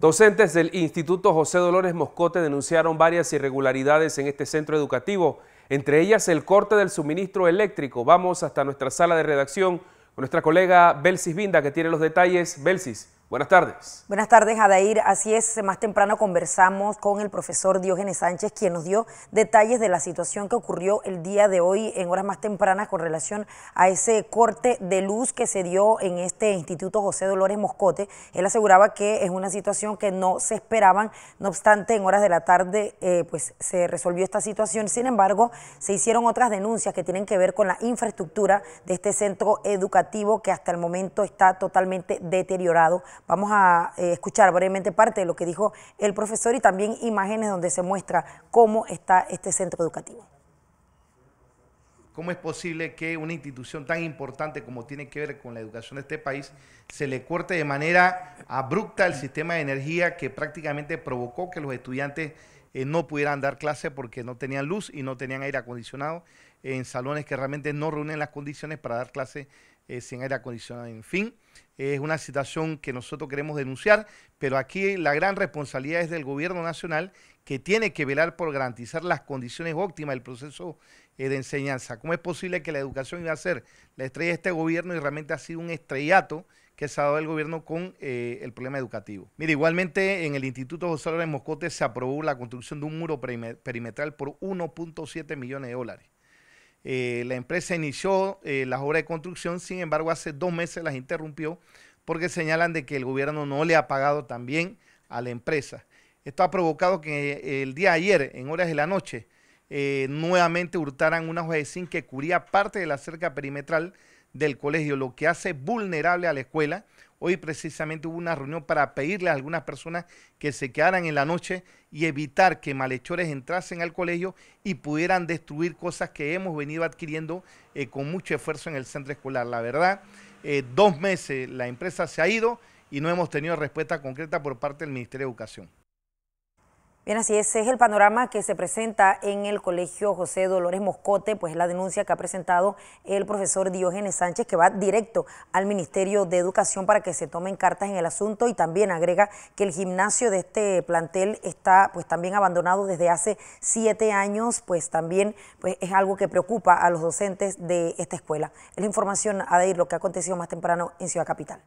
Docentes del Instituto José Dolores Moscote denunciaron varias irregularidades en este centro educativo, entre ellas el corte del suministro eléctrico. Vamos hasta nuestra sala de redacción con nuestra colega Belsis Vinda, que tiene los detalles. Belsis. Buenas tardes. Buenas tardes, Adair. Así es, más temprano conversamos con el profesor Diógenes Sánchez, quien nos dio detalles de la situación que ocurrió el día de hoy en horas más tempranas con relación a ese corte de luz que se dio en este Instituto José Dolores Moscote. Él aseguraba que es una situación que no se esperaban, no obstante, en horas de la tarde eh, pues se resolvió esta situación. Sin embargo, se hicieron otras denuncias que tienen que ver con la infraestructura de este centro educativo que hasta el momento está totalmente deteriorado Vamos a eh, escuchar brevemente parte de lo que dijo el profesor y también imágenes donde se muestra cómo está este centro educativo. ¿Cómo es posible que una institución tan importante como tiene que ver con la educación de este país se le corte de manera abrupta el sistema de energía que prácticamente provocó que los estudiantes eh, no pudieran dar clase porque no tenían luz y no tenían aire acondicionado en salones que realmente no reúnen las condiciones para dar clase eh, sin aire acondicionado, en fin. Es una situación que nosotros queremos denunciar, pero aquí la gran responsabilidad es del gobierno nacional que tiene que velar por garantizar las condiciones óptimas del proceso eh, de enseñanza. ¿Cómo es posible que la educación iba a ser la estrella de este gobierno y realmente ha sido un estrellato que se ha dado el gobierno con eh, el problema educativo? Mira, igualmente en el Instituto José Álvarez Moscote se aprobó la construcción de un muro perimetral por 1.7 millones de dólares. Eh, la empresa inició eh, las obras de construcción, sin embargo, hace dos meses las interrumpió porque señalan de que el gobierno no le ha pagado también a la empresa. Esto ha provocado que eh, el día de ayer, en horas de la noche, nuevamente hurtaran una hoja de zinc que cubría parte de la cerca perimetral del colegio, lo que hace vulnerable a la escuela Hoy precisamente hubo una reunión para pedirle a algunas personas que se quedaran en la noche y evitar que malhechores entrasen al colegio y pudieran destruir cosas que hemos venido adquiriendo eh, con mucho esfuerzo en el centro escolar. La verdad, eh, dos meses la empresa se ha ido y no hemos tenido respuesta concreta por parte del Ministerio de Educación. Bien, así es, es el panorama que se presenta en el colegio José Dolores Moscote, pues la denuncia que ha presentado el profesor Diógenes Sánchez, que va directo al Ministerio de Educación para que se tomen cartas en el asunto y también agrega que el gimnasio de este plantel está pues también abandonado desde hace siete años, pues también pues, es algo que preocupa a los docentes de esta escuela. Es la información, Adair, lo que ha acontecido más temprano en Ciudad Capital.